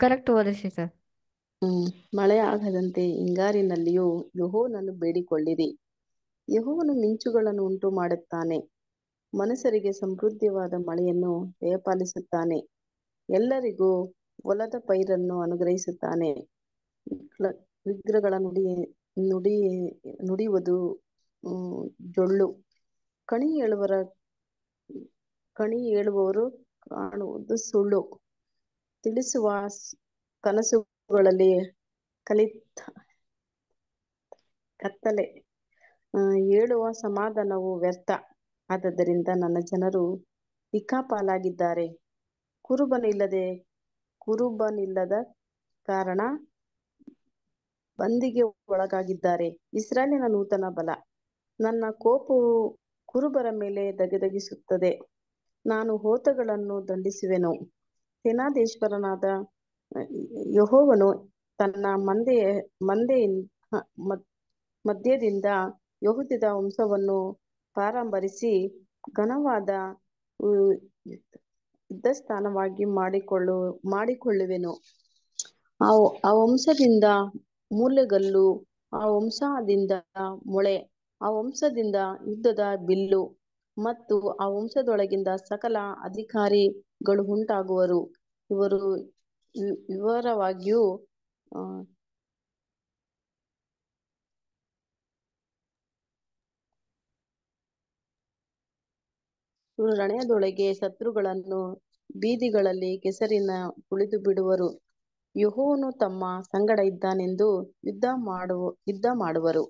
Correct sir ಮಳೆ ಆಗದಂತೆ ಹಿಂಗಾರಿನಲ್ಲಿಯೂ ಯಹೋನನ್ನು ಬೇಡಿಕೊಳ್ಳಿರಿ ಯಹೋವನು ಮಿಂಚುಗಳನ್ನು ಉಂಟು ಮಾಡುತ್ತಾನೆ ಮನುಷ್ಯರಿಗೆ ಸಮೃದ್ಧವಾದ ಮಳೆಯನ್ನು ದಯಪಾಲಿಸುತ್ತಾನೆ ಎಲ್ಲರಿಗೂ ಹೊಲದ ಪೈರನ್ನು ಅನುಗ್ರಹಿಸುತ್ತಾನೆ ವಿಗ್ರಹಗಳ ನುಡಿ ನುಡಿ ನುಡಿಯುವುದು ಜೊಳ್ಳು ಕಣಿ ಹೇಳುವರ ಕಣಿ ಹೇಳುವವರು ಕಾಣುವುದು ಸುಳ್ಳು ತಿಳಿಸುವ ಕನಸುಗಳಲ್ಲಿ ಕಲಿತ ಕತ್ತಲೆ ಹೇಳುವ ಸಮಾಧಾನವು ವ್ಯರ್ಥ ಆದ್ದರಿಂದ ನನ್ನ ಜನರು ಇಕ್ಕಾಪಾಲಾಗಿದ್ದಾರೆ ಕುರುಬನಿಲ್ಲದೆ ಕುರುಬನಿಲ್ಲದ ಕಾರಣ ಬಂದಿಗೆ ಒಳಗಾಗಿದ್ದಾರೆ ಇಸ್ರಾಲಿನ ನೂತನ ಬಲ ನನ್ನ ಕೋಪವು ಕುರುಬರ ಮೇಲೆ ದಗೆದಗಿಸುತ್ತದೆ ನಾನು ಹೋತಗಳನ್ನು ದಂಡಿಸುವೆನು ಸೇನಾಧೀಶ್ವರನಾದ ಯಹೋವನು ತನ್ನ ಮಂದೆಯ ಮಂದೆಯ ಮಧ್ಯದಿಂದ ಯಹುದಿದ ವಂಶವನ್ನು ಪಾರಂಭರಿಸಿ ಘನವಾದ ಯುದ್ಧ ಸ್ಥಾನವಾಗಿ ಮಾಡಿಕೊಳ್ಳು ಮಾಡಿಕೊಳ್ಳುವೆನು ಆ ವಂಶದಿಂದ ಮೂಲೆಗಲ್ಲು ಆ ವಂಶದಿಂದ ಮೊಳೆ ಆ ವಂಶದಿಂದ ಯುದ್ಧದ ಬಿಲ್ಲು ಮತ್ತು ಆ ವಂಶದೊಳಗಿಂದ ಸಕಲ ಅಧಿಕಾರಿಗಳು ಉಂಟಾಗುವರು ಇವರು ವಿವರವಾಗಿಯೂ ಇವರು ರಣಯದೊಳಗೆ ಶತ್ರುಗಳನ್ನು ಬೀದಿಗಳಲ್ಲಿ ಕೆಸರಿನ ಕುಳಿತು ಬಿಡುವರು ಯಹೋವನು ತಮ್ಮ ಸಂಗಡ ಇದ್ದಾನೆಂದು ಯುದ್ಧ ಮಾಡುವ ಯುದ್ಧ ಮಾಡುವರು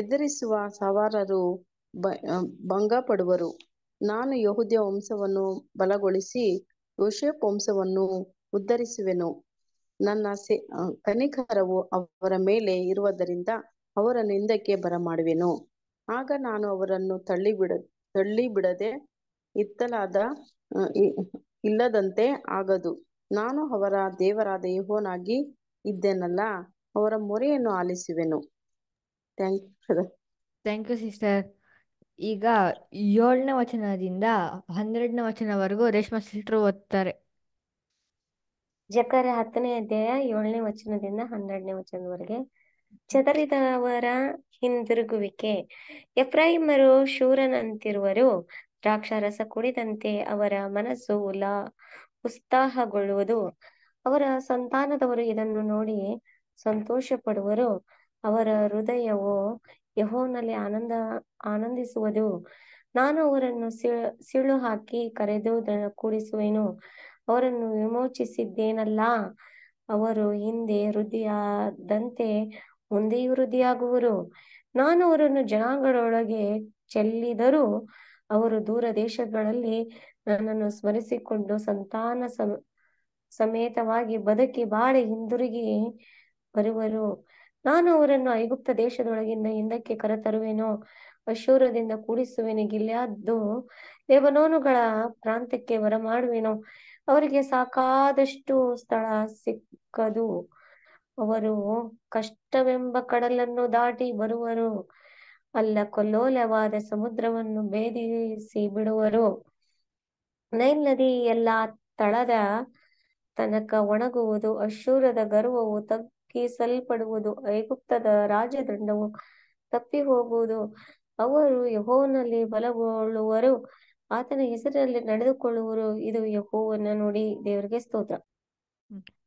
ಎದುರಿಸುವ ಸವಾರರು ಭಂಗ ಪಡುವರು ನಾನು ಯಹುದ್ಯ ವಂಶವನ್ನು ಬಲಗೊಳಿಸಿ ಯೋಶೇಪ್ ವಂಶವನ್ನು ಉದ್ಧರಿಸುವೆನು ನನ್ನ ಕನಿಕಾರವು ಅವರ ಮೇಲೆ ಇರುವುದರಿಂದ ಅವರ ನಿಂದಕ್ಕೆ ಬರಮಾಡುವೆನು ಆಗ ನಾನು ಅವರನ್ನು ತಳ್ಳಿ ಬಿಡ ತಳ್ಳಿ ಬಿಡದೆ ಇತ್ತಲಾದ ಇಲ್ಲದಂತೆ ಆಗದು ನಾನು ಅವರ ದೇವರಾದ ಯಹೋನಾಗಿ ಇದ್ದೇನಲ್ಲ ಅವರ ಮೊರೆಯನ್ನು ಆಲಿಸುವೆನು thank you thank you sister ಈಗ ಏಳನೇ ವಚನದಿಂದ ಹನ್ನೆರಡನೇ ವಚನವರೆಗೂ ರೇಷ್ಮಾ ಸಿಸ್ಟರ್ ಓದ್ತಾರೆ ಜಕರ ಹತ್ತನೇ ಅಧ್ಯಾಯ ಏಳನೇ ವಚನದಿಂದ ಹನ್ನೆರಡನೇ ವಚನದವರೆಗೆ ಚದರಿದವರ ಹಿಂದಿರುಗುವಿಕೆ ಎಫ್ರಾಹಿಮರು ಶೂರನಂತಿರುವರು ದ್ರಾಕ್ಷಾರಸ ಕುಡಿದಂತೆ ಅವರ ಮನಸ್ಸು ಉಲಾ ಉತ್ಸಾಹಗೊಳ್ಳುವುದು ಅವರ ಸಂತಾನದವರು ಇದನ್ನು ನೋಡಿ ಸಂತೋಷ ಪಡುವರು ಅವರ ಹೃದಯವು ಯಹೋವನಲ್ಲಿ ಆನಂದ ಆನಂದಿಸುವುದು ನಾನು ಅವರನ್ನು ಸಿಳು ಹಾಕಿ ಕರೆದು ಕೂಡಿಸುವೆನು ಅವರನ್ನು ವಿಮೋಚಿಸಿದ್ದೇನಲ್ಲ ಅವರು ಹಿಂದೆ ವೃದ್ಧಿಯಾದಂತೆ ಮುಂದೆಯೂ ವೃದ್ಧಿಯಾಗುವರು ನಾನು ಅವರನ್ನು ಜನಾಂಗಗಳೊಳಗೆ ಚೆಲ್ಲಿದರೂ ಅವರು ದೂರ ದೇಶಗಳಲ್ಲಿ ನನ್ನನ್ನು ಸ್ಮರಿಸಿಕೊಂಡು ಸಂತಾನ ಸಮೇತವಾಗಿ ಬದುಕಿ ಬಾಳಿ ಹಿಂದಿರುಗಿ ಬರುವರು ನಾನು ಅವರನ್ನು ಐಗುಪ್ತ ದೇಶದೊಳಗಿಂದ ಹಿಂದಕ್ಕೆ ಕರೆತರುವೆನು ಅಶೂರದಿಂದ ಕೂಡಿಸುವೆನು ಗಿಲ್ಯಾದ್ದು ಲೇಬನೋನುಗಳ ಪ್ರಾಂತ್ಯಕ್ಕೆ ಬರಮಾಡುವೆನು ಅವರಿಗೆ ಸಾಕಾದಷ್ಟು ಸ್ಥಳ ಸಿಕ್ಕದು ಅವರು ಕಷ್ಟವೆಂಬ ಕಡಲನ್ನು ದಾಟಿ ಬರುವರು ಅಲ್ಲ ಕೊಲ್ಲೋಲವಾದ ಸಮುದ್ರವನ್ನು ಭೇದಿಸಿ ಬಿಡುವರು ನೈಲ್ ನದಿ ಎಲ್ಲಾ ತಳದ ತನಕ ಒಣಗುವುದು ಅಶೂರದ ಗರ್ವವು ತಗ್ ಸಲ್ಪಡುವುದು ಐಗುಪ್ತದ ರಾಜದಂಡವು ತಪ್ಪಿ ಹೋಗುವುದು ಅವರು ಯಹೋವನಲ್ಲಿ ಬಲಗೊಳ್ಳುವರು ಆತನ ಹೆಸರಿನಲ್ಲಿ ನಡೆದುಕೊಳ್ಳುವರು ಇದು ಯಹೋವನ್ನ ನೋಡಿ ದೇವರಿಗೆ ಸ್ತೋತ್ರ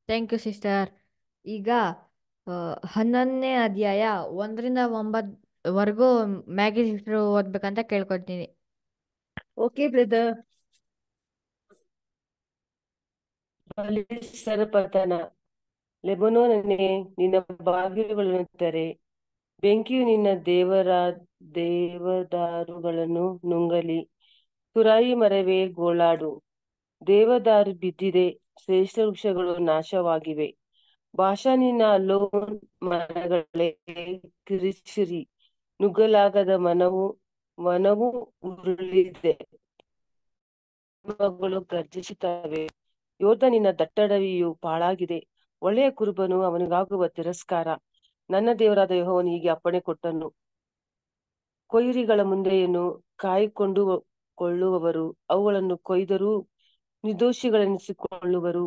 ಥ್ಯಾಂಕ್ ಯು ಸಿಸ್ಟರ್ ಈಗ ಹನ್ನೊಂದನೇ ಅಧ್ಯಾಯ ಒಂದರಿಂದ ವರೆಗೂ ಮ್ಯಾಗಿ ಓದ್ಬೇಕಂತ ಕೇಳ್ಕೊತೀನಿ ಓಕೆ ಬ್ರದರ್ ಸರ್ಪತನ ಲೆಬನೋನೇ ನಿನ್ನ ಬಾಗಿಲುಗಳನ್ನು ತೆರೆ ಬೆಂಕಿಯು ನಿನ್ನ ದೇವರ ದೇವದಾರುಗಳನ್ನು ನುಂಗಲಿ ತುರಾಯಿ ಮರವೇ ಗೋಳಾಡು ದೇವದಾರು ಬಿದ್ದಿದೆ ಶ್ರೇಷ್ಠ ವೃಕ್ಷಗಳು ನಾಶವಾಗಿವೆ ನಿನ್ನ ಲೋನ್ ಮನಗಳೇ ಕಿರಿಚಿರಿ ನುಗ್ಗಲಾಗದ ಮನವು ಮನವು ಉರುಳಿದೆ ಗರ್ಜಿಸುತ್ತವೆ ನಿನ್ನ ದಟ್ಟಡವಿಯು ಪಾಳಾಗಿದೆ ಒಳ್ಳೆಯ ಕುರುಬನು ಅವನಿಗಾಗುವ ತಿರಸ್ಕಾರ ನನ್ನ ದೇವರಾದ ಯಹೋವನು ಹೀಗೆ ಅಪ್ಪಣೆ ಕೊಟ್ಟನು ಕೊಯ್ರಿಗಳ ಮುಂದೆಯನ್ನು ಕಾಯಿಕೊಂಡು ಕೊಳ್ಳುವವರು ಅವುಗಳನ್ನು ಕೊಯ್ದರೂ ನಿರ್ದೋಷಿಗಳೆನಿಸಿಕೊಳ್ಳುವರು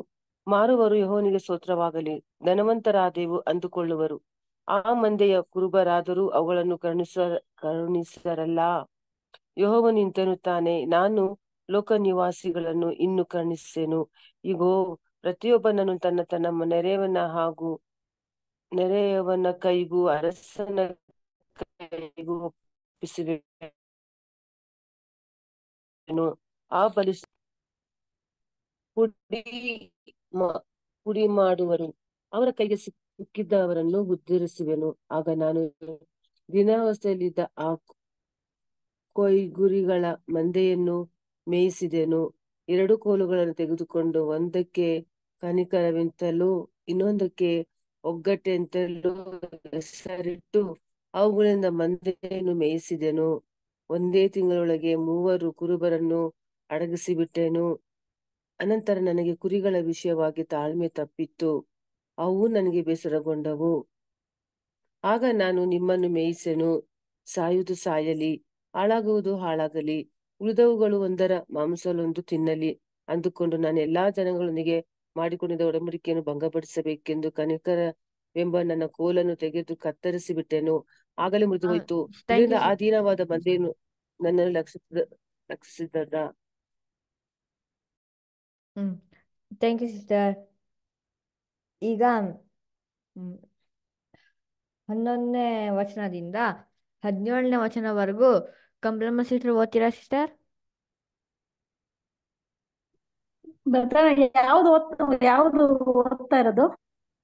ಮಾರುವರು ಯಹೋನಿಗೆ ಸ್ತೋತ್ರವಾಗಲಿ ಧನವಂತರಾದೆವು ಅಂದುಕೊಳ್ಳುವರು ಆ ಮಂದೆಯ ಕುರುಬರಾದರೂ ಅವುಗಳನ್ನು ಕರುಣಿಸ ಕರುಣಿಸರಲ್ಲ ಯಹೋವನಿಂತನು ತಾನೆ ನಾನು ಲೋಕ ನಿವಾಸಿಗಳನ್ನು ಇನ್ನು ಕರುಣಿಸೇನು ಈಗೋ ಪ್ರತಿಯೊಬ್ಬನನ್ನು ತನ್ನ ತನ್ನ ನೆರೆಯವನ ಹಾಗೂ ನೆರೆಯವನ ಕೈಗೂ ಅರಸನ ಕೈಗೂ ಆ ಬಲಿ ಪುಡಿ ಪುಡಿ ಮಾಡುವರು ಅವರ ಕೈಗೆ ಸಿಕ್ಕಿದ್ದ ಅವರನ್ನು ಉದ್ಧರಿಸುವೆನು ಆಗ ನಾನು ದಿನಾವಸ್ಥೆಯಲ್ಲಿದ್ದ ಆ ಗುರಿಗಳ ಮಂದೆಯನ್ನು ಮೇಯಿಸಿದೆನು ಎರಡು ಕೋಲುಗಳನ್ನು ತೆಗೆದುಕೊಂಡು ಒಂದಕ್ಕೆ ಕನಿಕರವೆಂತಲೂ ಇನ್ನೊಂದಕ್ಕೆ ಒಗ್ಗಟ್ಟೆಂತಲೂ ಹೆಸರಿಟ್ಟು ಅವುಗಳಿಂದ ಮಂದೆಯನ್ನು ಮೇಯಿಸಿದೆನು ಒಂದೇ ತಿಂಗಳೊಳಗೆ ಮೂವರು ಕುರುಬರನ್ನು ಅಡಗಿಸಿಬಿಟ್ಟೆನು ಅನಂತರ ನನಗೆ ಕುರಿಗಳ ವಿಷಯವಾಗಿ ತಾಳ್ಮೆ ತಪ್ಪಿತ್ತು ಅವು ನನಗೆ ಬೇಸರಗೊಂಡವು ಆಗ ನಾನು ನಿಮ್ಮನ್ನು ಮೇಯಿಸೆನು ಸಾಯುವುದು ಸಾಯಲಿ ಹಾಳಾಗುವುದು ಹಾಳಾಗಲಿ ಉಳಿದವುಗಳು ಒಂದರ ಮಾಂಸಲೊಂದು ತಿನ್ನಲಿ ಅಂದುಕೊಂಡು ನಾನು ಎಲ್ಲಾ ಜನಗಳೊಂದಿಗೆ ಮಾಡಿಕೊಂಡಿದ್ದ ಒಡಂಬಡಿಕೆಯನ್ನು ಭಂಗಪಡಿಸಬೇಕೆಂದು ಎಂಬ ನನ್ನ ಕೋಲನ್ನು ತೆಗೆದು ಕತ್ತರಿಸಿ ಬಿಟ್ಟೆನು ಆಗಲೇ ಮೃದು ಹೋಯ್ತು ಇದರಿಂದ ಅಧೀನವಾದ ಬಂದೆಯನ್ನು ನನ್ನನ್ನು ಲಕ್ಷಿಸಿದ ಹ್ಮ್ ಥ್ಯಾಂಕ್ ಯು ಸಿಸ್ಟರ್ ಈಗ ಹನ್ನೊಂದನೇ ವಚನದಿಂದ ಹದಿನೇಳನೇ ವಚನವರೆಗೂ ಸಿಸ್ಟರ್ ಓದ್ತೀರಾ ಸಿಸ್ಟರ್ ಯಾವ್ದು ಓದ್ತಾ ಯಾವ್ದು ಓದ್ತಾ ಇರೋದು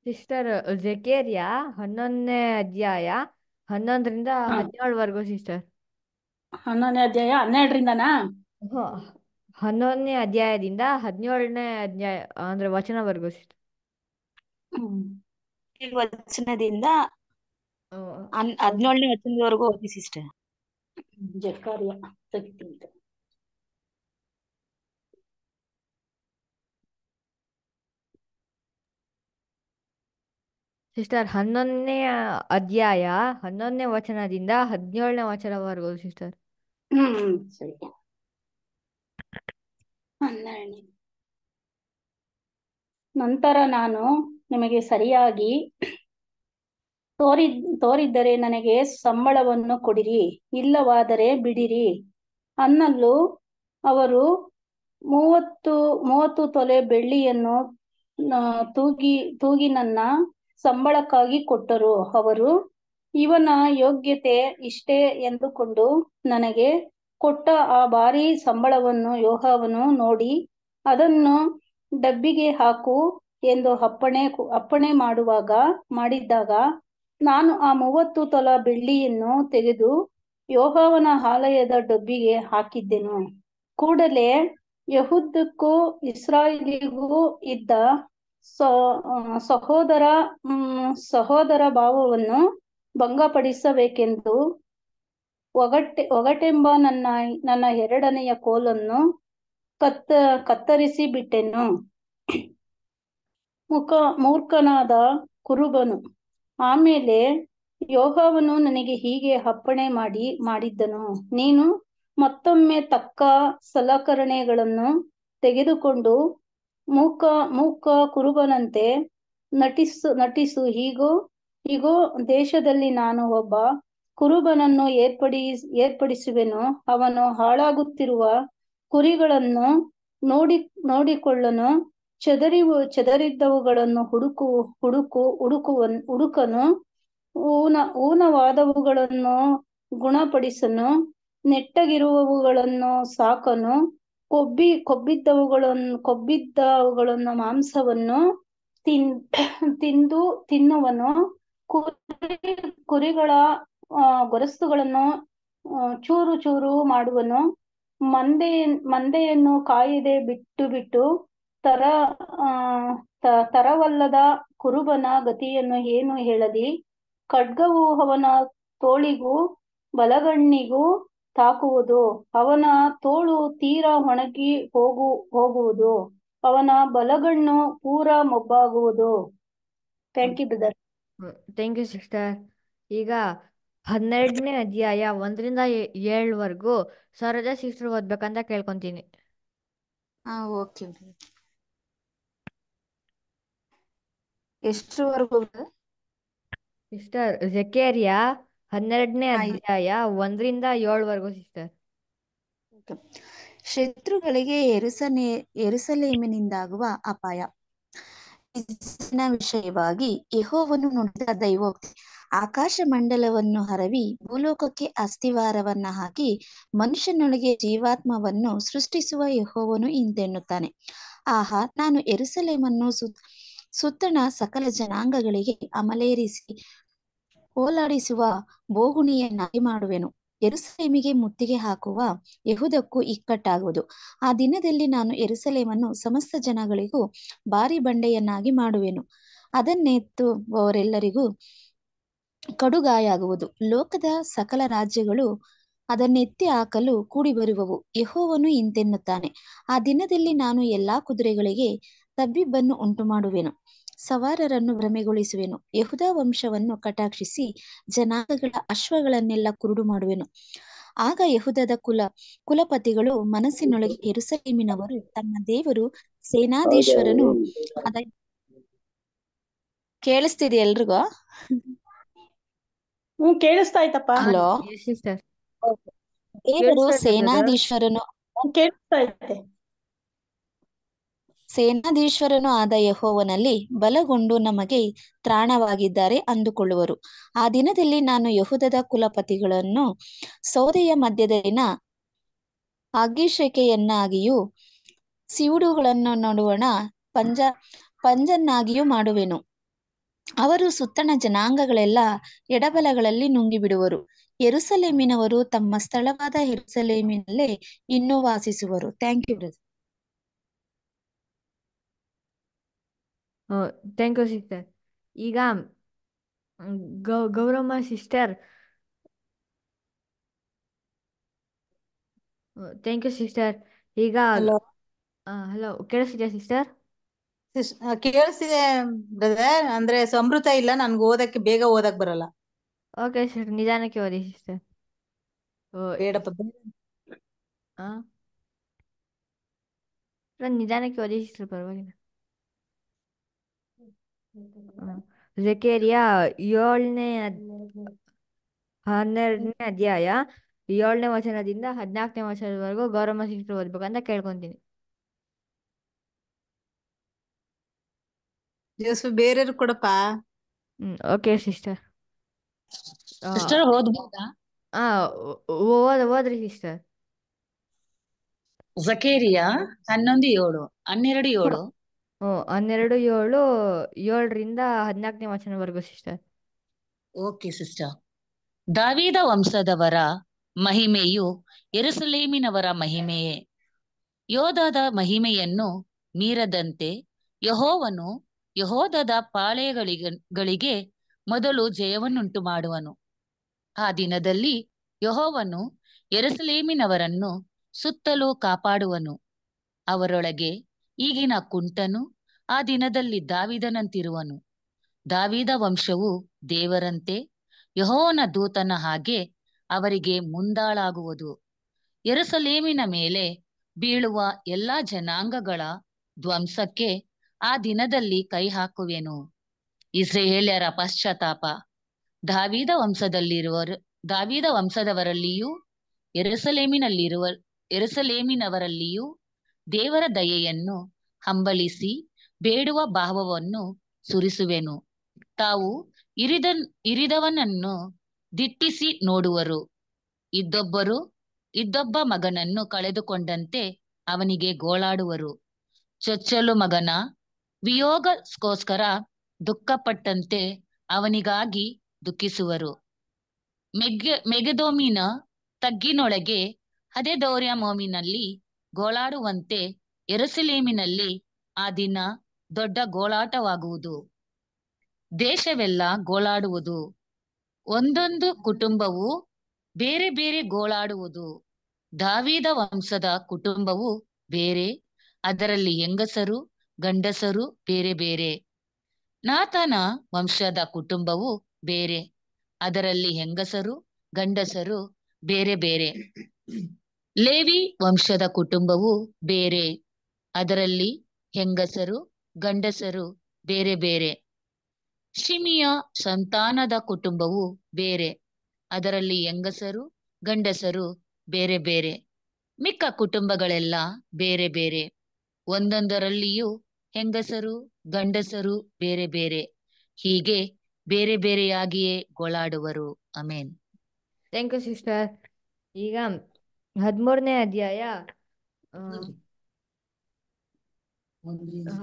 ಸಿಸ್ಟರ್ ಜಕೇರಿಯಾ ಹನ್ನೊಂದನೇ ಅಧ್ಯಾಯ ಹನ್ನೊಂದರಿಂದ ಹದಿನೇಳವರೆಗೂ ಸಿಸ್ಟರ್ ಹನ್ನೊಂದನೇ ಅಧ್ಯಾಯ ಹನ್ನೆರಡರಿಂದನಾ ಹನ್ನೊಂದನೇ ಅಧ್ಯಾಯದಿಂದ ಹದಿನೇಳನೇ ಅಧ್ಯಾಯ ಅಂದ್ರೆ ವಚನವರೆಗೂ ಸಿಸ್ಟರ್ ವಚನದಿಂದ ಹದಿನೇಳನೇ ವಚನದವರೆಗೂ ಓದಿ ಸಿಸ್ಟರ್ ಜಕಾರಿಯ ತೆಗಿತೀನಿ ಸಿಸ್ಟರ್ ಹನ್ನೊಂದನೇ ಅಧ್ಯಾಯ ಹನ್ನೊಂದನೇ ವಚನದಿಂದ ಹದಿನೇಳನೇ ವಚನವರೆಗೂ ಸಿಸ್ಟರ್ ನಂತರ ನಾನು ನಿಮಗೆ ಸರಿಯಾಗಿ ತೋರಿ ತೋರಿದ್ದರೆ ನನಗೆ ಸಂಬಳವನ್ನು ಕೊಡಿರಿ ಇಲ್ಲವಾದರೆ ಬಿಡಿರಿ ಅನ್ನಲ್ಲೂ ಅವರು ಮೂವತ್ತು ಮೂವತ್ತು ತೊಲೆ ಬೆಳ್ಳಿಯನ್ನು ತೂಗಿ ತೂಗಿ ನನ್ನ ಸಂಬಳಕ್ಕಾಗಿ ಕೊಟ್ಟರು ಅವರು ಇವನ ಯೋಗ್ಯತೆ ಇಷ್ಟೇ ಎಂದುಕೊಂಡು ನನಗೆ ಕೊಟ್ಟ ಆ ಭಾರಿ ಸಂಬಳವನ್ನು ಯೋಹವನ್ನು ನೋಡಿ ಅದನ್ನು ಡಬ್ಬಿಗೆ ಹಾಕು ಎಂದು ಅಪ್ಪಣೆ ಅಪ್ಪಣೆ ಮಾಡುವಾಗ ಮಾಡಿದ್ದಾಗ ನಾನು ಆ ಮೂವತ್ತು ತೊಲ ಬೆಳ್ಳಿಯನ್ನು ತೆಗೆದು ಯೋಹವನ ಆಲಯದ ಡಬ್ಬಿಗೆ ಹಾಕಿದ್ದೆನು ಕೂಡಲೇ ಯಹುದ್ದಕ್ಕೂ ಇಸ್ರಾಯಿಲಿಗೂ ಇದ್ದ ಸೊ ಸಹೋದರ ಸಹೋದರ ಭಾವವನ್ನು ಭಂಗಪಡಿಸಬೇಕೆಂದು ಒಗಟ್ಟೆ ಒಗಟೆಂಬ ನನ್ನ ನನ್ನ ಎರಡನೆಯ ಕೋಲನ್ನು ಕತ್ತ ಕತ್ತರಿಸಿ ಬಿಟ್ಟೆನು ಮುಖ ಮೂರ್ಖನಾದ ಕುರುಬನು ಆಮೇಲೆ ಯೋಗವನ್ನು ನನಗೆ ಹೀಗೆ ಅಪ್ಪಣೆ ಮಾಡಿ ಮಾಡಿದ್ದನು ನೀನು ಮತ್ತೊಮ್ಮೆ ತಕ್ಕ ಸಲಕರಣೆಗಳನ್ನು ತೆಗೆದುಕೊಂಡು ಮೂಕ ಮೂಕ ಕುರುಬನಂತೆ ನಟಿಸು ನಟಿಸು ಹೀಗೋ ಹೀಗೋ ದೇಶದಲ್ಲಿ ನಾನು ಒಬ್ಬ ಕುರುಬನನ್ನು ಏರ್ಪಡಿ ಏರ್ಪಡಿಸುವೆನು ಅವನು ಹಾಳಾಗುತ್ತಿರುವ ಕುರಿಗಳನ್ನು ನೋಡಿ ನೋಡಿಕೊಳ್ಳನು ಚದರಿ ಚದರಿದ್ದವುಗಳನ್ನು ಹುಡುಕು ಹುಡುಕು ಹುಡುಕುವ ಹುಡುಕನು ಊನ ಊನವಾದವುಗಳನ್ನು ಗುಣಪಡಿಸನು ನೆಟ್ಟಗಿರುವವುಗಳನ್ನು ಸಾಕನು ಕೊಬ್ಬಿ ಕೊಬ್ಬಿದ್ದವುಗಳನ್ನು ಕೊಬ್ಬಿದ್ದವುಗಳನ್ನು ಮಾಂಸವನ್ನು ತಿನ್ ತಿಂದು ತಿನ್ನುವನು ಕುರಿ ಕುರಿಗಳ ಗೊರಸ್ತುಗಳನ್ನು ಚೂರು ಚೂರು ಮಾಡುವನು ಮಂದೆ ಮಂದೆಯನ್ನು ಕಾಯಿದೆ ಬಿಟ್ಟು ಬಿಟ್ಟು ತರ ತರವಲ್ಲದ ಕುರುಬನ ಗತಿಯನ್ನು ಏನು ಹೇಳದಿ ಖಡ್ಗವು ಅವನ ತೋಳಿಗೂ ಬಲಗಣ್ಣಿಗೂ ತಾಕುವುದು ಅವನ ತೋಳು ತೀರ ಒಣಗಿ ಹೋಗು ಹೋಗುವುದು ಅವನ ಬಲಗಣ್ಣು ಪೂರ ಮೊಬ್ಬಾಗುವುದು thank you brother thank you sister ಈಗ ಹನ್ನೆರಡನೇ ಅಧ್ಯಾಯ ಒಂದರಿಂದ ಏಳವರೆಗೂ ಸರದ ಸಿಸ್ಟರ್ ಓದ್ಬೇಕಂತ ಕೇಳ್ಕೊಂತೀನಿ ಓಕೆ ಎಷ್ಟರವರೆಗೂ ಸಿಸ್ಟರ್ ಜಕೇರಿಯಾ ಹನ್ನೆರಡನೇ ಅಧ್ಯಾಯ ಒಂದರಿಂದ ಏಳವರೆಗೂ ಸಿಸ್ಟರ್ ಶತ್ರುಗಳಿಗೆ ಎರುಸನೆ ಎರುಸಲೇಮಿನಿಂದಾಗುವ ಅಪಾಯ ವಿಷಯವಾಗಿ ಯೆಹೋವನು ನುಡಿದ ದೈವೋಕ್ತಿ ಆಕಾಶ ಮಂಡಲವನ್ನು ಹರವಿ ಭೂಲೋಕಕ್ಕೆ ಅಸ್ತಿವಾರವನ್ನ ಹಾಕಿ ಮನುಷ್ಯನೊಳಗೆ ಜೀವಾತ್ಮವನ್ನು ಸೃಷ್ಟಿಸುವ ಯಹೋವನು ಇಂತೆನ್ನುತ್ತಾನೆ ಆಹಾ ನಾನು ಎರುಸಲೇಮನ್ನು ಸುತ್ತಣ ಸಕಲ ಜನಾಂಗಗಳಿಗೆ ಅಮಲೇರಿಸಿ ಹೋಲಾಡಿಸುವ ಬೋಗುಣಿಯನ್ನಾಗಿ ಮಾಡುವೆನು ಎರುಸಲೇಮಿಗೆ ಮುತ್ತಿಗೆ ಹಾಕುವ ಯಹುದಕ್ಕೂ ಇಕ್ಕಟ್ಟಾಗುವುದು ಆ ದಿನದಲ್ಲಿ ನಾನು ಎರುಸಲೇಮನ್ನು ಸಮಸ್ತ ಜನಗಳಿಗೂ ಭಾರಿ ಬಂಡೆಯನ್ನಾಗಿ ಮಾಡುವೆನು ಅದನ್ನೆತ್ತುವವರೆಲ್ಲರಿಗೂ ಕಡುಗಾಯಾಗುವುದು ಲೋಕದ ಸಕಲ ರಾಜ್ಯಗಳು ಅದನ್ನೆತ್ತಿ ಹಾಕಲು ಕೂಡಿ ಬರುವವು ಯಹೋವನು ಇಂತೆನ್ನುತ್ತಾನೆ ಆ ದಿನದಲ್ಲಿ ನಾನು ಎಲ್ಲಾ ಕುದುರೆಗಳಿಗೆ ತಬ್ಬಿಬ್ಬನ್ನು ಉಂಟು ಮಾಡುವೆನು ಸವಾರರನ್ನು ಭ್ರಮೆಗೊಳಿಸುವೆನು ಯಹುದ ವಂಶವನ್ನು ಕಟಾಕ್ಷಿಸಿ ಜನಾಂಗಗಳ ಅಶ್ವಗಳನ್ನೆಲ್ಲ ಕುರುಡು ಮಾಡುವೆನು ಆಗ ಯಹುದದ ಕುಲ ಕುಲಪತಿಗಳು ಮನಸ್ಸಿನೊಳಗೆ ಎರುಸಲೀಮಿನವರು ತಮ್ಮ ದೇವರು ಸೇನಾದೇಶ್ವರನು ಅದ ಕೇಳಿಸ್ತಿದೆ ಎಲ್ರಿಗೂ ಹ್ಮ್ ಕೇಳಿಸ್ತಾ ಆಯ್ತಪ್ಪ ಹಲೋ ದೇವರು ಸೇನಾಧೀಶ್ವರನು ಸೇನಾಧೀಶ್ವರನು ಆದ ಯಹೋವನಲ್ಲಿ ಬಲಗೊಂಡು ನಮಗೆ ತ್ರಾಣವಾಗಿದ್ದಾರೆ ಅಂದುಕೊಳ್ಳುವರು ಆ ದಿನದಲ್ಲಿ ನಾನು ಯಹುದದ ಕುಲಪತಿಗಳನ್ನು ಸೌದೆಯ ಮಧ್ಯದಲ್ಲಿನ ಅಗ್ಗಿಶೇಕೆಯನ್ನಾಗಿಯೂ ಸಿವುಡುಗಳನ್ನು ನೋಡೋಣ ಪಂಜ ಪಂಜನ್ನಾಗಿಯೂ ಮಾಡುವೆನು ಅವರು ಸುತ್ತಣ ಜನಾಂಗಗಳೆಲ್ಲ ಎಡಬಲಗಳಲ್ಲಿ ನುಂಗಿಬಿಡುವರು ಎರುಸಲೇಮಿನವರು ತಮ್ಮ ಸ್ಥಳವಾದ ಎರುಸಲೇಮಿನಲ್ಲೇ ಇನ್ನೂ ವಾಸಿಸುವರು thank you brother thank you sister ಈಗ ಗೌ Gowramma sister thank you sister ಈಗ ಹಲೋ ಹಲೋ ಸಿಸ್ಟರ್ ಕೇಳಿಸಿದೆ ಬ್ರದರ್ ಅಂದ್ರೆ ಸಮೃತ ಇಲ್ಲ ನನ್ಗೆ ಓದಕ್ಕೆ ಬೇಗ ಓದಕ್ ಬರಲ್ಲ ಓಕೆ ಸರ್ ನಿಧಾನಕ್ಕೆ ಓದಿ ಸಿಸ್ಟರ್ ನಿಧಾನಕ್ಕೆ ಓದಿ ಸಿಸ್ಟರ್ ಪರವಾಗಿಲ್ಲ ಹ. ಜಕರಿಯಾ ಏಳನೇ ಹನ್ನೆರಡನೇ ಅಧ್ಯಾಯ ಏಳನೇ ವಚನದಿಂದ ಹದಿನಾಲ್ಕನೇ ವಚನದವರೆಗೂ ಗೌರವ ಶಿಕ್ಷಕರು ಓದ್ಬೇಕಂತ ಕೇಳ್ಕೊಂತೀನಿ ಜೇಸು ಬೇರೆಯವ್ರು ಕೊಡಪ್ಪ ಹ್ಮ್ ಓಕೆ ಸಿಸ್ಟರ್ ಸಿಸ್ಟರ್ ಓದ್ಬೋದಾ ಹಾ ಓದ್ ಓದ್ರಿ ಸಿಸ್ಟರ್ ಜಕೇರಿಯಾ ಹನ್ನೊಂದು ಏಳು ಹನ್ನೆರಡು ಏಳು ಓ ಹನ್ನೆರಡು ಏಳು ಏಳರಿಂದ ಹದಿನಾಲ್ಕನೇ ವಚನವರೆಗೂ ಸಿಸ್ಟರ್ ಓಕೆ ಸಿಸ್ಟರ್ ದಾವೀದ ವಂಶದವರ ಮಹಿಮೆಯು ಎರುಸಲೇಮಿನವರ ಮಹಿಮೆಯೇ ಯೋಧದ ಮಹಿಮೆಯನ್ನು ಮೀರದಂತೆ ಯಹೋವನು ಯಹೋದದ ಪಾಳೆಗಳಿಗೆ ಮೊದಲು ಜಯವನ್ನುಂಟು ಮಾಡುವನು ಆ ದಿನದಲ್ಲಿ ಯಹೋವನು ಎರಸಲೇಮಿನವರನ್ನು ಸುತ್ತಲೂ ಕಾಪಾಡುವನು ಅವರೊಳಗೆ ಈಗಿನ ಕುಂಟನು ಆ ದಿನದಲ್ಲಿ ದಾವಿದನಂತಿರುವನು ದಾವಿದ ವಂಶವು ದೇವರಂತೆ ಯಹೋನ ದೂತನ ಹಾಗೆ ಅವರಿಗೆ ಮುಂದಾಳಾಗುವುದು ಎರಸಲೇಮಿನ ಮೇಲೆ ಬೀಳುವ ಎಲ್ಲಾ ಜನಾಂಗಗಳ ಧ್ವಂಸಕ್ಕೆ ಆ ದಿನದಲ್ಲಿ ಕೈ ಹಾಕುವೆನು ಇಸ್ರೇಲ್ಯರ ಪಶ್ಚಾತ್ತಾಪ ದಾವಿದ ವಂಶದಲ್ಲಿರುವ ದಾವಿದ ವಂಶದವರಲ್ಲಿಯೂ ಎರಸಲೇಮಿನಲ್ಲಿರುವ ಎರಸಲೇಮಿನವರಲ್ಲಿಯೂ ದೇವರ ದಯೆಯನ್ನು ಹಂಬಲಿಸಿ ಬೇಡುವ ಭಾವವನ್ನು ಸುರಿಸುವೆನು ತಾವು ಇರಿದ ಇರಿದವನನ್ನು ದಿಟ್ಟಿಸಿ ನೋಡುವರು ಇದ್ದೊಬ್ಬರು ಇದ್ದೊಬ್ಬ ಮಗನನ್ನು ಕಳೆದುಕೊಂಡಂತೆ ಅವನಿಗೆ ಗೋಳಾಡುವರು ಚೊಚ್ಚಲು ಮಗನ ವಿಯೋಗಕ್ಕೋಸ್ಕರ ದುಃಖಪಟ್ಟಂತೆ ಅವನಿಗಾಗಿ ದುಃಖಿಸುವರು ಮೆಗ್ಗೆ ಮೆಗೆದೋಮಿನ ತಗ್ಗಿನೊಳಗೆ ಅದೇ ಮೋಮಿನಲ್ಲಿ ಗೋಳಾಡುವಂತೆ ಎರಸಲೇಮಿನಲ್ಲಿ ಆ ದಿನ ದೊಡ್ಡ ಗೋಳಾಟವಾಗುವುದು ದೇಶವೆಲ್ಲ ಗೋಳಾಡುವುದು ಒಂದೊಂದು ಕುಟುಂಬವು ಬೇರೆ ಬೇರೆ ಗೋಳಾಡುವುದು ದಾವಿದ ವಂಶದ ಕುಟುಂಬವು ಬೇರೆ ಅದರಲ್ಲಿ ಹೆಂಗಸರು ಗಂಡಸರು ಬೇರೆ ಬೇರೆ ನಾತನ ವಂಶದ ಕುಟುಂಬವು ಬೇರೆ ಅದರಲ್ಲಿ ಹೆಂಗಸರು ಗಂಡಸರು ಬೇರೆ ಬೇರೆ ಲೇವಿ ವಂಶದ ಕುಟುಂಬವು ಬೇರೆ ಅದರಲ್ಲಿ ಹೆಂಗಸರು ಗಂಡಸರು ಬೇರೆ ಬೇರೆ ಶಿಮಿಯ ಸಂತಾನದ ಕುಟುಂಬವು ಬೇರೆ ಅದರಲ್ಲಿ ಹೆಂಗಸರು ಗಂಡಸರು ಬೇರೆ ಬೇರೆ ಮಿಕ್ಕ ಕುಟುಂಬಗಳೆಲ್ಲ ಬೇರೆ ಬೇರೆ ಒಂದೊಂದರಲ್ಲಿಯೂ ಹೆಂಗಸರು ಗಂಡಸರು ಬೇರೆ ಬೇರೆ ಹೀಗೆ ಬೇರೆ ಬೇರೆಯಾಗಿಯೇ ಗೋಳಾಡುವರು ಅಮೇನ್ ಥ್ಯಾಂಕ್ ಯು ಸಿಸ್ಟರ್ ಈಗ ಹದಿಮೂರನೇ ಅಧ್ಯಾಯ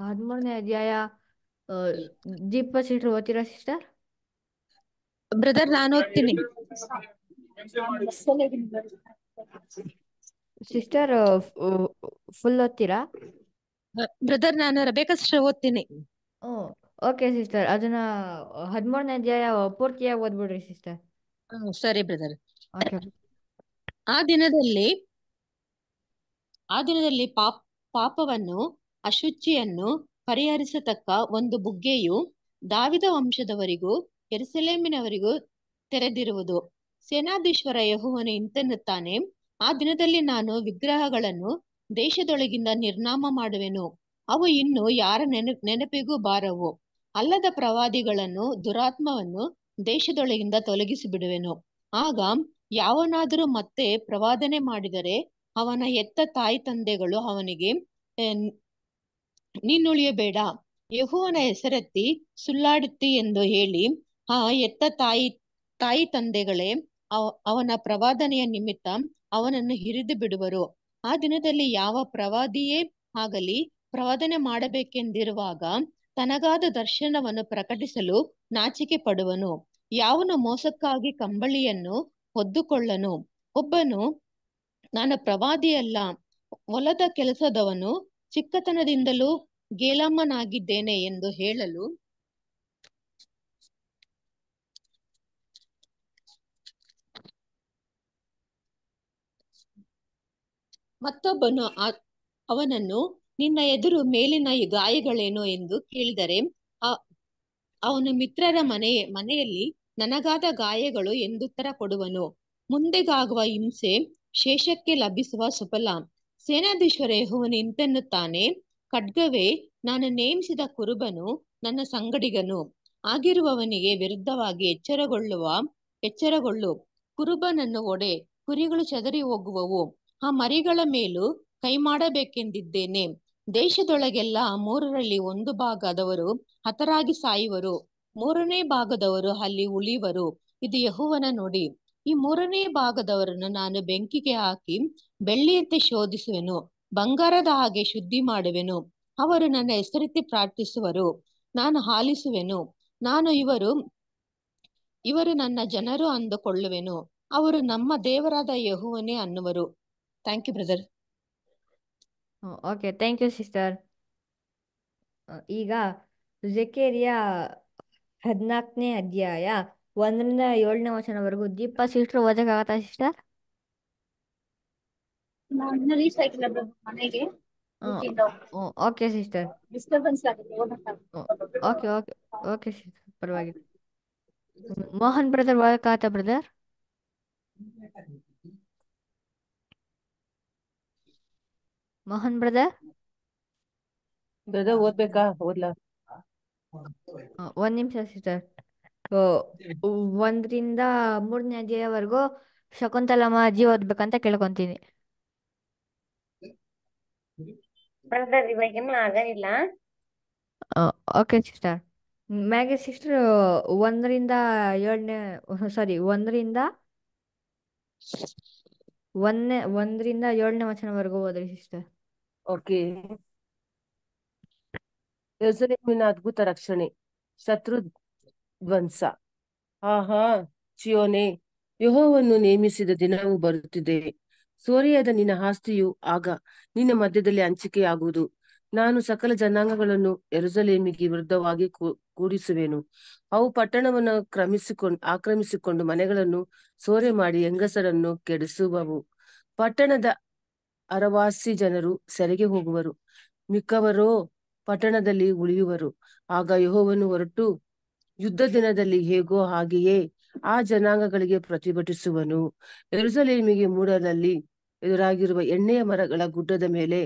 ಹದಿಮೂರನೇ ಅಧ್ಯಾಯ ದೀಪ ಸಿಸ್ಟರ್ ಓದ್ತೀರಾ ಸಿಸ್ಟರ್ ಬ್ರದರ್ ನಾನು ಓದ್ತೀನಿ ಸಿಸ್ಟರ್ ಫುಲ್ ಓದ್ತೀರಾ ಬ್ರದರ್ ನಾನು ರಬೇಕಾ ಸಿಸ್ಟರ್ ಓದ್ತೀನಿ ಓಕೆ ಸಿಸ್ಟರ್ ಅದನ್ನ ಹದಿಮೂರನೇ ಅಧ್ಯಾಯ ಪೂರ್ತಿಯಾಗಿ ಓದ್ಬಿಡ್ರಿ ಸಿಸ್ಟರ್ ಸರಿ ಬ್ರದರ್ ಓಕೆ ಆ ದಿನದಲ್ಲಿ ಆ ದಿನದಲ್ಲಿ ಪಾಪ್ ಪಾಪವನ್ನು ಅಶುಚಿಯನ್ನು ಪರಿಹರಿಸತಕ್ಕ ಒಂದು ಬುಗ್ಗೆಯು ದಾವಿದ ವಂಶದವರಿಗೂ ಎರುಸಲೇಮಿನವರಿಗೂ ತೆರೆದಿರುವುದು ಸೇನಾಧೀಶ್ವರ ಯಹುವನು ಇಂತೆನ್ನುತ್ತಾನೆ ಆ ದಿನದಲ್ಲಿ ನಾನು ವಿಗ್ರಹಗಳನ್ನು ದೇಶದೊಳಗಿಂದ ನಿರ್ನಾಮ ಮಾಡುವೆನು ಅವು ಇನ್ನು ಯಾರ ನೆನ ನೆನಪಿಗೂ ಬಾರವು ಅಲ್ಲದ ಪ್ರವಾದಿಗಳನ್ನು ದುರಾತ್ಮವನ್ನು ದೇಶದೊಳಗಿಂದ ತೊಲಗಿಸಿ ಬಿಡುವೆನು ಆಗ ಯಾವನಾದರೂ ಮತ್ತೆ ಪ್ರವಾದನೆ ಮಾಡಿದರೆ ಅವನ ಎತ್ತ ತಾಯಿ ತಂದೆಗಳು ಅವನಿಗೆ ನೀನುಳಿಯಬೇಡ ಯಹುವನ ಹೆಸರೆತ್ತಿ ಸುಳ್ಳಾಡುತ್ತಿ ಎಂದು ಹೇಳಿ ಆ ಎತ್ತ ತಾಯಿ ತಾಯಿ ತಂದೆಗಳೇ ಅವನ ಪ್ರವಾದನೆಯ ನಿಮಿತ್ತ ಅವನನ್ನು ಹಿರಿದು ಬಿಡುವರು ಆ ದಿನದಲ್ಲಿ ಯಾವ ಪ್ರವಾದಿಯೇ ಆಗಲಿ ಪ್ರವಾದನೆ ಮಾಡಬೇಕೆಂದಿರುವಾಗ ತನಗಾದ ದರ್ಶನವನ್ನು ಪ್ರಕಟಿಸಲು ನಾಚಿಕೆ ಪಡುವನು ಯಾವನು ಮೋಸಕ್ಕಾಗಿ ಕಂಬಳಿಯನ್ನು ಹೊದ್ದುಕೊಳ್ಳನು ಒಬ್ಬನು ನಾನು ಪ್ರವಾದಿಯಲ್ಲ ಹೊಲದ ಕೆಲಸದವನು ಚಿಕ್ಕತನದಿಂದಲೂ ಗೇಲಮ್ಮನಾಗಿದ್ದೇನೆ ಎಂದು ಹೇಳಲು ಮತ್ತೊಬ್ಬನು ಅವನನ್ನು ನಿನ್ನ ಎದುರು ಮೇಲಿನ ಗಾಯಗಳೇನು ಎಂದು ಕೇಳಿದರೆ ಅವನು ಮಿತ್ರರ ಮನೆಯ ಮನೆಯಲ್ಲಿ ನನಗಾದ ಗಾಯಗಳು ಎಂದುತ್ತರ ಕೊಡುವನು ಮುಂದೆಗಾಗುವ ಹಿಂಸೆ ಶೇಷಕ್ಕೆ ಲಭಿಸುವ ಸುಫಲ ಸೇನಾಧೀಶ್ವರ ಯಹುವನು ಇಂತೆನ್ನುತ್ತಾನೆ ಖಡ್ಗವೇ ನಾನು ನೇಮಿಸಿದ ಕುರುಬನು ನನ್ನ ಸಂಗಡಿಗನು ಆಗಿರುವವನಿಗೆ ವಿರುದ್ಧವಾಗಿ ಎಚ್ಚರಗೊಳ್ಳುವ ಎಚ್ಚರಗೊಳ್ಳು ಕುರುಬನನ್ನು ಒಡೆ ಕುರಿಗಳು ಚದರಿ ಹೋಗುವವು ಆ ಮರಿಗಳ ಮೇಲೂ ಕೈ ಮಾಡಬೇಕೆಂದಿದ್ದೇನೆ ದೇಶದೊಳಗೆಲ್ಲ ಮೂರರಲ್ಲಿ ಒಂದು ಭಾಗದವರು ಹತರಾಗಿ ಸಾಯುವರು ಮೂರನೇ ಭಾಗದವರು ಅಲ್ಲಿ ಉಳಿವರು ಇದು ಯಹುವನ ನೋಡಿ ಈ ಮೂರನೇ ಭಾಗದವರನ್ನು ನಾನು ಬೆಂಕಿಗೆ ಹಾಕಿ ಬೆಳ್ಳಿಯಂತೆ ಶೋಧಿಸುವೆನು ಬಂಗಾರದ ಹಾಗೆ ಶುದ್ಧಿ ಮಾಡುವೆನು ಅವರು ನನ್ನ ಹೆಸರಿತಿ ಪ್ರಾರ್ಥಿಸುವರು ನಾನು ಹಾಲಿಸುವೆನು ನಾನು ಇವರು ಇವರು ನನ್ನ ಜನರು ಅಂದುಕೊಳ್ಳುವೆನು ಅವರು ನಮ್ಮ ದೇವರಾದ ಯಹುವನೇ ಅನ್ನುವರು thank you brother okay thank you sister ಈಗ ಜೆಕೇರಿಯಾ ಹದಿನಾಲ್ಕನೇ ಅಧ್ಯಾಯ ಒಂದರಿಂದ ಏಳನೇ ವಚನವರೆಗೂ ದೀಪ ಸಿಸ್ಟರ್ ಓದಕ್ಕಾಗತ್ತಾ ಸಿಸ್ಟರ್ ನಾನು ಮನೆಗೆ okay sister disturbance okay okay okay sister ಪರವಾಗಿಲ್ಲ ಮೋಹನ್ ಬ್ರದರ್ ಓದಕ್ಕಾಗತ್ತಾ ಬ್ರದರ್ ಮೋಹನ್ ಬ್ರದರ್ ಬ್ರದರ್ ಓದ್ಬೇಕಾ ಓದ್ಲಾ ಒಂದ್ ನಿಮಿಷ ಸಿಸ್ಟರ್ ಒಂದ್ರಿಂದ ಮೂರನೇ ಅಧ್ಯಾಯವರೆಗೂ ಶಕುಂತಲಮ್ಮ ಅಜ್ಜಿ ಓದ್ಬೇಕಂತ ಕೇಳ್ಕೊಂತೀನಿ ಓಕೆ ಸಿಸ್ಟರ್ ಮ್ಯಾಗೆ ಸಿಸ್ಟರ್ ಒಂದ್ರಿಂದ ಏಳನೇ ಸಾರಿ ಒಂದರಿಂದ ಒಂದನೇ ಒಂದರಿಂದ ಏಳನೇ ವಚನವರೆಗೂ ಓದ್ರಿ ಸಿಸ್ಟರ್ ಓಕೆ ಯೋಜನೆಯಿಂದ ಅದ್ಭುತ ರಕ್ಷಣೆ ಶತ್ರು ಧ್ವಂಸ ಆಹಾ ಚಿಯೋನೆ ಯೋಹವನ್ನು ನೇಮಿಸಿದ ದಿನವೂ ಬರುತ್ತಿದೆ ಸೋರೆಯಾದ ನಿನ್ನ ಆಸ್ತಿಯು ಆಗ ನಿನ್ನ ಮಧ್ಯದಲ್ಲಿ ಹಂಚಿಕೆಯಾಗುವುದು ನಾನು ಸಕಲ ಜನಾಂಗಗಳನ್ನು ಎರುಸಲೇಮಿಗೆ ವಿರುದ್ಧವಾಗಿ ಕೂಡಿಸುವೆನು ಅವು ಪಟ್ಟಣವನ್ನು ಕ್ರಮಿಸಿಕೊಂಡು ಆಕ್ರಮಿಸಿಕೊಂಡು ಮನೆಗಳನ್ನು ಸೋರೆ ಮಾಡಿ ಹೆಂಗಸರನ್ನು ಕೆಡಿಸುವವು ಪಟ್ಟಣದ ಅರವಾಸಿ ಜನರು ಸೆರೆಗೆ ಹೋಗುವರು ಮಿಕ್ಕವರೋ ಪಟ್ಟಣದಲ್ಲಿ ಉಳಿಯುವರು ಆಗ ಯೋಹವನ್ನು ಹೊರಟು ಯುದ್ಧ ದಿನದಲ್ಲಿ ಹೇಗೋ ಹಾಗೆಯೇ ಆ ಜನಾಂಗಗಳಿಗೆ ಪ್ರತಿಭಟಿಸುವನು ಎರುಸಲೇಮಿಗೆ ಮೂಡಲಲ್ಲಿ ಎದುರಾಗಿರುವ ಎಣ್ಣೆಯ ಮರಗಳ ಗುಡ್ಡದ ಮೇಲೆ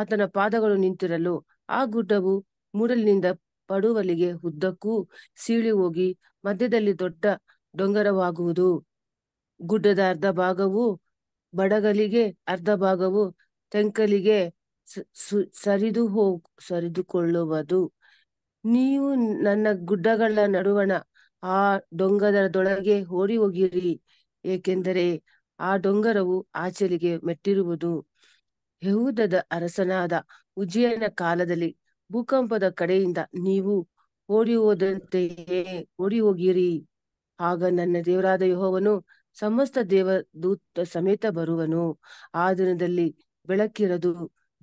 ಆತನ ಪಾದಗಳು ನಿಂತಿರಲು ಆ ಗುಡ್ಡವು ಮೂಡಲಿನಿಂದ ಪಡುವಲಿಗೆ ಉದ್ದಕ್ಕೂ ಸೀಳಿ ಹೋಗಿ ಮಧ್ಯದಲ್ಲಿ ದೊಡ್ಡ ಡೊಂಗರವಾಗುವುದು ಗುಡ್ಡದ ಅರ್ಧ ಭಾಗವು ಬಡಗಲಿಗೆ ಅರ್ಧ ಭಾಗವು ತೆಂಕಲಿಗೆ ಸರಿದು ಹೋಗ್ ಸರಿದುಕೊಳ್ಳುವುದು ನೀವು ನನ್ನ ಗುಡ್ಡಗಳ ನಡುವಣ ಆ ಡೊಂಗದೊಳಗೆ ಓಡಿ ಹೋಗಿರಿ ಏಕೆಂದರೆ ಆ ಡೊಂಗರವು ಆಚೆಲಿಗೆ ಮೆಟ್ಟಿರುವುದು ಯಹೂದದ ಅರಸನಾದ ಉಜ್ಜಯನ ಕಾಲದಲ್ಲಿ ಭೂಕಂಪದ ಕಡೆಯಿಂದ ನೀವು ಓಡಿ ಹೋದಂತೆಯೇ ಓಡಿ ಹೋಗಿರಿ ಆಗ ನನ್ನ ದೇವರಾದ ಯಹೋವನು ಸಮಸ್ತ ದೇವ ದೂತ ಸಮೇತ ಬರುವನು ಆ ದಿನದಲ್ಲಿ ಬೆಳಕಿರದು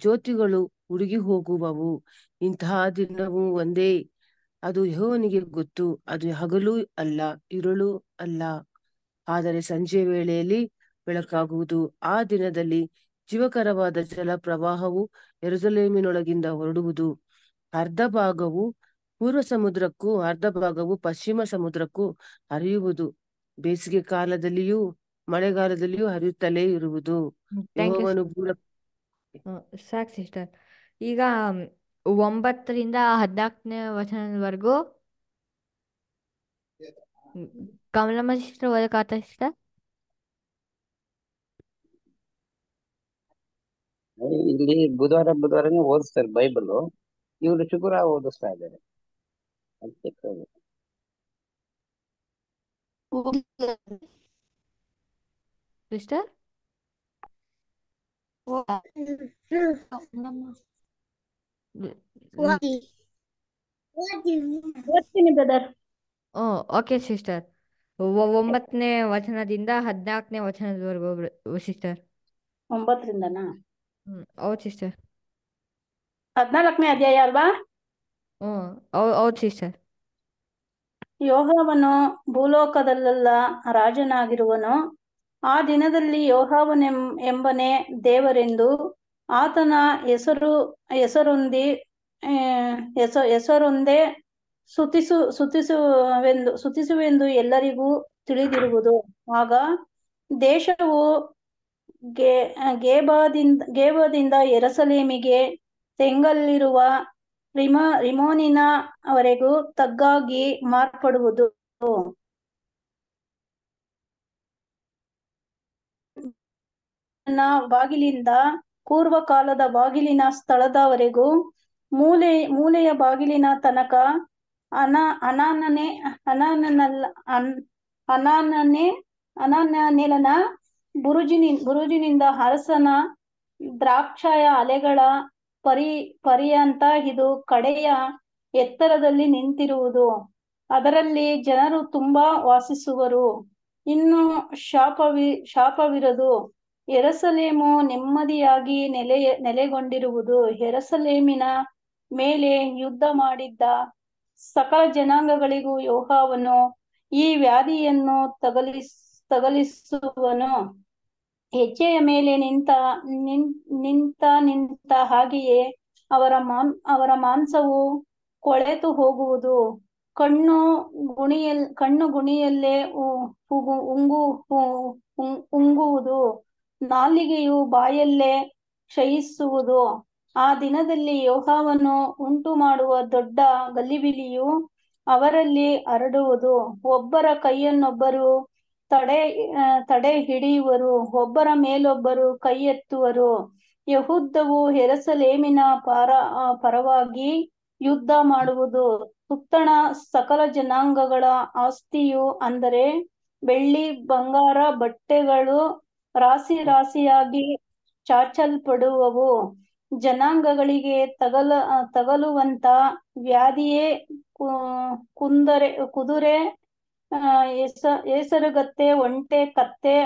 ಜ್ಯೋತಿಗಳು ಉಡುಗಿ ಹೋಗುವವು ಇಂತಹ ದಿನವು ಒಂದೇ ಅದು ಯಹೋವನಿಗೆ ಗೊತ್ತು ಅದು ಹಗಲು ಅಲ್ಲ ಇರುಳು ಅಲ್ಲ ಆದರೆ ಸಂಜೆ ವೇಳೆಯಲ್ಲಿ ಬೆಳಕಾಗುವುದು ಆ ದಿನದಲ್ಲಿ ಜೀವಕರವಾದ ಜಲ ಪ್ರವಾಹವು ಎರಸಲೇಮಿನೊಳಗಿಂದ ಹೊರಡುವುದು ಅರ್ಧ ಭಾಗವು ಪೂರ್ವ ಸಮುದ್ರಕ್ಕೂ ಅರ್ಧ ಭಾಗವು ಪಶ್ಚಿಮ ಸಮುದ್ರಕ್ಕೂ ಹರಿಯುವುದು ಬೇಸಿಗೆ ಕಾಲದಲ್ಲಿಯೂ ಮಳೆಗಾಲದಲ್ಲಿಯೂ ಹರಿಯುತ್ತಲೇ ಇರುವುದು ಸಾಕು ಸಿಸ್ಟರ್ ಈಗ ಒಂಬತ್ತರಿಂದ ಹದಿನಾಲ್ಕನೇ ವಚನದವರೆಗೂ ಕಮಲಮ್ಮ ಸಿಸ್ಟರ್ ಓದಕ್ಕಾತ ಸಿಸ್ಟರ್ ಇಲ್ಲಿ ಬುಧವಾರ ಬುಧವಾರನೇ ಓದಿಸ್ತಾರೆ ಬೈಬಲ್ ಇವರು ಶುಕ್ರ ಓದಿಸ್ತಾ ಇದ್ದಾರೆ ಸಿಸ್ಟರ್ ಓದ್ತೀನಿ ಬ್ರದರ್ ಓಕೆ ಸಿಸ್ಟರ್ ಒಂಬತ್ತನೇ ವಚನದಿಂದ ಹದಿನಾಲ್ಕನೇ ವಚನದವರೆಗೂ ಸಿಸ್ಟರ್ ಒಂಬತ್ತರಿಂದನಾ ಹೌದು ಸಿಸ್ಟರ್ ಹದಿನಾಲ್ಕನೇ ಅಧ್ಯಾಯ ಅಲ್ವಾ ಹೌದು ಸಿಸ್ಟರ್ ಯೋಗವನು ಭೂಲೋಕದಲ್ಲೆಲ್ಲ ರಾಜನಾಗಿರುವನು ಆ ದಿನದಲ್ಲಿ ಯೋಹಾವನೆ ಎಂಬನೇ ದೇವರೆಂದು ಆತನ ಹೆಸರು ಹೆಸರೊಂದಿ ಹೆಸ ಹೆಸರೊಂದೇ ಸುತಿಸು ಸುತಿಸುವೆಂದು ಸುತಿಸುವೆಂದು ಎಲ್ಲರಿಗೂ ತಿಳಿದಿರುವುದು ಆಗ ದೇಶವು ಗೇಬಾದಿಂದ ಗೇಬಾದಿಂದ ಎರಸಲೇಮಿಗೆ ತೆಂಗಲ್ಲಿರುವ ರಿಮ ರಿಮೋನಿನ ವರೆಗೂ ತಗ್ಗಾಗಿ ಮಾರ್ಪಡುವುದು ಬಾಗಿಲಿಂದ ಪೂರ್ವ ಕಾಲದ ಬಾಗಿಲಿನ ಸ್ಥಳದವರೆಗೂ ಮೂಲೆ ಮೂಲೆಯ ಬಾಗಿಲಿನ ತನಕ ಅನ ಅನಾನನೆ ಅನ್ ಅನಾನನೆ ನೆಲನ ಬುರುಜಿನಿ ಬುರುಜಿನಿಂದ ಹರಸನ ದ್ರಾಕ್ಷಾಯ ಅಲೆಗಳ ಪರಿ ಪರ್ಯಂತ ಇದು ಕಡೆಯ ಎತ್ತರದಲ್ಲಿ ನಿಂತಿರುವುದು ಅದರಲ್ಲಿ ಜನರು ತುಂಬಾ ವಾಸಿಸುವರು ಇನ್ನು ಶಾಪವಿ ಶಾಪವಿರದು ಎರಸಲೇಮು ನೆಮ್ಮದಿಯಾಗಿ ನೆಲೆಯ ನೆಲೆಗೊಂಡಿರುವುದು ಎರಸಲೇಮಿನ ಮೇಲೆ ಯುದ್ಧ ಮಾಡಿದ್ದ ಸಕಲ ಜನಾಂಗಗಳಿಗೂ ಯೋಹಾವನು ಈ ವ್ಯಾಧಿಯನ್ನು ತಗಲಿಸ್ ತಗಲಿಸುವನು ಹೆಜ್ಜೆಯ ಮೇಲೆ ನಿಂತ ನಿಂತ ನಿಂತ ಹಾಗೆಯೇ ಅವರ ಮಾಂ ಅವರ ಮಾಂಸವು ಕೊಳೆತು ಹೋಗುವುದು ಕಣ್ಣು ಗುಣಿಯಲ್ ಕಣ್ಣು ಗುಣಿಯಲ್ಲೇ ಉಂಗು ಉಂಗುವುದು ನಾಲಿಗೆಯು ಬಾಯಲ್ಲೇ ಕ್ಷಯಿಸುವುದು ಆ ದಿನದಲ್ಲಿ ಯೋಹವನ್ನು ಉಂಟು ಮಾಡುವ ದೊಡ್ಡ ಗಲಿಬಿಲಿಯು ಅವರಲ್ಲಿ ಹರಡುವುದು ಒಬ್ಬರ ಕೈಯನ್ನೊಬ್ಬರು ತಡೆ ತಡೆ ಹಿಡಿಯುವರು ಒಬ್ಬರ ಮೇಲೊಬ್ಬರು ಕೈ ಎತ್ತುವರು ಯಹುದ್ದವು ಹೆರಸಲೇಮಿನ ಪರ ಪರವಾಗಿ ಯುದ್ಧ ಮಾಡುವುದು ಸುತ್ತಣ ಸಕಲ ಜನಾಂಗಗಳ ಆಸ್ತಿಯು ಅಂದರೆ ಬೆಳ್ಳಿ ಬಂಗಾರ ಬಟ್ಟೆಗಳು ರಾಶಿ ರಾಸಿಯಾಗಿ ಚಾಚಲ್ಪಡುವವು ಜನಾಂಗಗಳಿಗೆ ತಗಲ ತಗಲುವಂತ ವ್ಯಾಧಿಯೇ ಕುಂದರೆ ಕುದುರೆ ಎಸ ಹೆಸರುಗತ್ತೆ ಒಂಟೆ ಕತ್ತೆ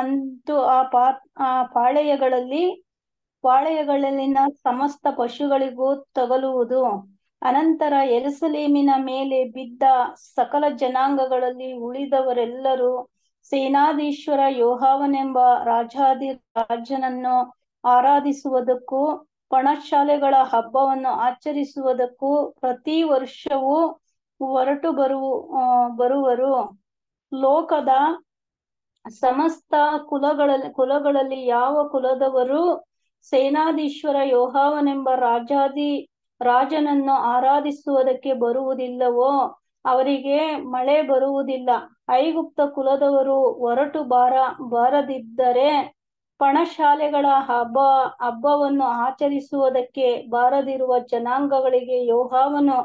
ಅಂತೂ ಆ ಪಾ ಆ ಪಾಳೆಯಗಳಲ್ಲಿ ಪಾಳೆಯಗಳಲ್ಲಿನ ಸಮಸ್ತ ಪಶುಗಳಿಗೂ ತಗಲುವುದು ಅನಂತರ ಎರಸಲೇಮಿನ ಮೇಲೆ ಬಿದ್ದ ಸಕಲ ಜನಾಂಗಗಳಲ್ಲಿ ಉಳಿದವರೆಲ್ಲರೂ ಸೇನಾಧೀಶ್ವರ ಯೋಹಾವನೆಂಬ ರಾಜಾದಿ ರಾಜನನ್ನು ಆರಾಧಿಸುವುದಕ್ಕೂ ಪಣಶಾಲೆಗಳ ಹಬ್ಬವನ್ನು ಆಚರಿಸುವುದಕ್ಕೂ ಪ್ರತಿ ವರ್ಷವೂ ಹೊರಟು ಬರುವ ಬರುವರು ಲೋಕದ ಸಮಸ್ತ ಕುಲಗಳಲ್ಲಿ ಕುಲಗಳಲ್ಲಿ ಯಾವ ಕುಲದವರು ಸೇನಾಧೀಶ್ವರ ಯೋಹಾವನೆಂಬ ರಾಜಾದಿ ರಾಜನನ್ನು ಆರಾಧಿಸುವುದಕ್ಕೆ ಬರುವುದಿಲ್ಲವೋ ಅವರಿಗೆ ಮಳೆ ಬರುವುದಿಲ್ಲ ಐಗುಪ್ತ ಕುಲದವರು ಹೊರಟು ಬಾರ ಬಾರದಿದ್ದರೆ ಪಣಶಾಲೆಗಳ ಹಬ್ಬ ಹಬ್ಬವನ್ನು ಆಚರಿಸುವುದಕ್ಕೆ ಬಾರದಿರುವ ಜನಾಂಗಗಳಿಗೆ ಯೋಹವನ್ನು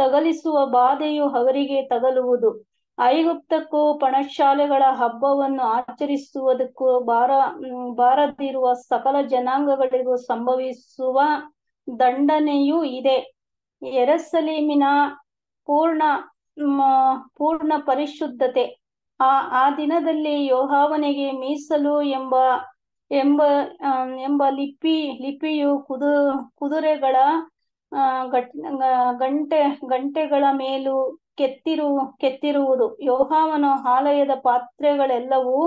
ತಗಲಿಸುವ ಬಾಧೆಯು ಅವರಿಗೆ ತಗಲುವುದು ಐಗುಪ್ತಕ್ಕೂ ಪಣಶಾಲೆಗಳ ಹಬ್ಬವನ್ನು ಆಚರಿಸುವುದಕ್ಕೂ ಬಾರ ಬಾರದಿರುವ ಸಕಲ ಜನಾಂಗಗಳಿಗೂ ಸಂಭವಿಸುವ ದಂಡನೆಯೂ ಇದೆ ಎರಸಲೀಮಿನ ಪೂರ್ಣ ಪೂರ್ಣ ಪರಿಶುದ್ಧತೆ ಆ ಆ ದಿನದಲ್ಲಿ ಯೋಹಾವನೆಗೆ ಮೀಸಲು ಎಂಬ ಎಂಬ ಎಂಬ ಲಿಪಿ ಲಿಪಿಯು ಕುದು ಕುದುರೆಗಳ ಗಂಟೆ ಗಂಟೆಗಳ ಮೇಲೂ ಕೆತ್ತಿರು ಕೆತ್ತಿರುವುದು ಯೋಹಾವನ ಆಲಯದ ಪಾತ್ರೆಗಳೆಲ್ಲವೂ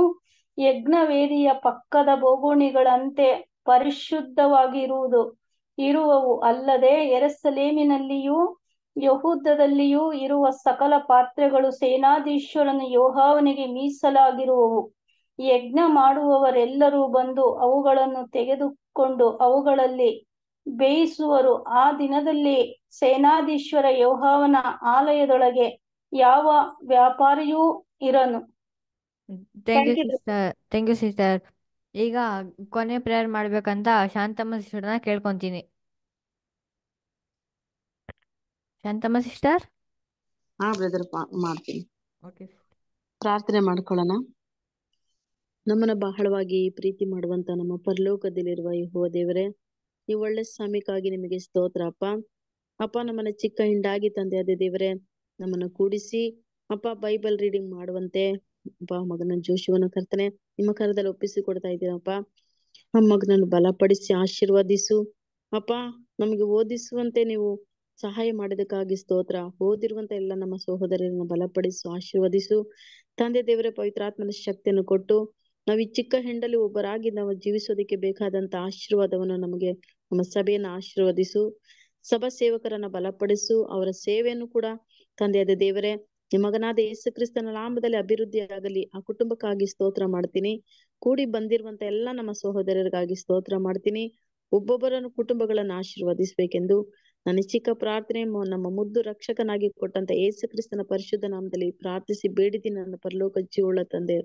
ಯಜ್ಞವೇದಿಯ ಪಕ್ಕದ ಬೋಗುಣಿಗಳಂತೆ ಪರಿಶುದ್ಧವಾಗಿರುವುದು ಇರುವವು ಅಲ್ಲದೆ ಎರಸಲೇಮಿನಲ್ಲಿಯೂ ಯಹೂದದಲ್ಲಿಯೂ ಇರುವ ಸಕಲ ಪಾತ್ರೆಗಳು ಸೇನಾಧೀಶ್ವರನ ಯೋಹಾವನಿಗೆ ಮೀಸಲಾಗಿರುವವು ಯಜ್ಞ ಮಾಡುವವರೆಲ್ಲರೂ ಬಂದು ಅವುಗಳನ್ನು ತೆಗೆದುಕೊಂಡು ಅವುಗಳಲ್ಲಿ ಬೇಯಿಸುವರು ಆ ದಿನದಲ್ಲಿ ಸೇನಾಧೀಶ್ವರ ಯೋಹಾವನ ಆಲಯದೊಳಗೆ ಯಾವ ವ್ಯಾಪಾರಿಯೂ ಇರನು ಈಗ ಕೊನೆ ಪ್ರೇಯರ್ ಮಾಡ್ಬೇಕಂತ ಶಾಂತಮ್ಮ ಕೇಳ್ಕೊಂತೀನಿ ಸಿಸ್ಟರ್ ಹಾ ಬ್ರದರ್ ಮಾಡ್ತೀನಿ ಪ್ರಾರ್ಥನೆ ಮಾಡ್ಕೊಳ್ಳೋಣ ನಮ್ಮನ್ನ ಬಹಳವಾಗಿ ಪ್ರೀತಿ ಮಾಡುವಂತ ನಮ್ಮ ಪರಲೋಕದಲ್ಲಿರುವ ಯಹೋ ದೇವರೇ ನೀವು ಒಳ್ಳೆ ಸ್ವಾಮಿಗಾಗಿ ನಿಮಗೆ ಸ್ತೋತ್ರ ಅಪ್ಪ ಅಪ್ಪ ನಮ್ಮನ್ನ ಚಿಕ್ಕ ಹಿಂಡಾಗಿ ತಂದೆ ಅದೇ ದೇವರೇ ನಮ್ಮನ್ನ ಕೂಡಿಸಿ ಅಪ್ಪ ಬೈಬಲ್ ರೀಡಿಂಗ್ ಮಾಡುವಂತೆ ಅಪ್ಪ ಮಗನ ಜೋಶವನ್ನು ಕರ್ತನೆ ನಿಮ್ಮ ಕರದಲ್ಲಿ ಒಪ್ಪಿಸಿ ಕೊಡ್ತಾ ಇದ್ದೀರಪ್ಪ ಆ ಮಗನನ್ನು ಬಲಪಡಿಸಿ ಆಶೀರ್ವಾದಿಸು ಅಪ್ಪ ನಮ್ಗೆ ಓದಿಸುವಂತೆ ನೀವು ಸಹಾಯ ಮಾಡಿದಕ್ಕಾಗಿ ಸ್ತೋತ್ರ ಓದಿರುವಂತ ಎಲ್ಲ ನಮ್ಮ ಸಹೋದರರನ್ನು ಬಲಪಡಿಸು ಆಶೀರ್ವದಿಸು ತಂದೆ ದೇವರ ಪವಿತ್ರಾತ್ಮನ ಶಕ್ತಿಯನ್ನು ಕೊಟ್ಟು ನಾವು ಈ ಚಿಕ್ಕ ಹೆಂಡಲಿ ಒಬ್ಬರಾಗಿ ನಾವು ಜೀವಿಸೋದಕ್ಕೆ ಬೇಕಾದಂತ ಆಶೀರ್ವಾದವನ್ನು ನಮಗೆ ನಮ್ಮ ಸಭೆಯನ್ನು ಆಶೀರ್ವದಿಸು ಸಭಾ ಸೇವಕರನ್ನ ಬಲಪಡಿಸು ಅವರ ಸೇವೆಯನ್ನು ಕೂಡ ತಂದೆಯಾದ ದೇವರೇ ಮಗನಾದ ಯೇಸು ಕ್ರಿಸ್ತನ ಲಾಭದಲ್ಲಿ ಅಭಿವೃದ್ಧಿಯಾಗಲಿ ಆ ಕುಟುಂಬಕ್ಕಾಗಿ ಸ್ತೋತ್ರ ಮಾಡ್ತೀನಿ ಕೂಡಿ ಬಂದಿರುವಂತ ಎಲ್ಲಾ ನಮ್ಮ ಸಹೋದರರಿಗಾಗಿ ಸ್ತೋತ್ರ ಮಾಡ್ತೀನಿ ಒಬ್ಬೊಬ್ಬರನ್ನು ಕುಟುಂಬಗಳನ್ನ ಆಶೀರ್ವದಿಸಬೇಕೆಂದು ಚಿಕ್ಕ ಪ್ರಾರ್ಥನೆ ನಮ್ಮ ಮುದ್ದು ರಕ್ಷಕನಾಗಿ ಕೊಟ್ಟಂತ ಏಸು ಕ್ರಿಸ್ತನ ಪರಿಶುದ್ಧ ನಾಮದಲ್ಲಿ ಪ್ರಾರ್ಥಿಸಿ ಬೇಡಿದ್ದೀನಿ ನನ್ನ ಪರಲೋಕ ಜೀವಳ ತಂದೆ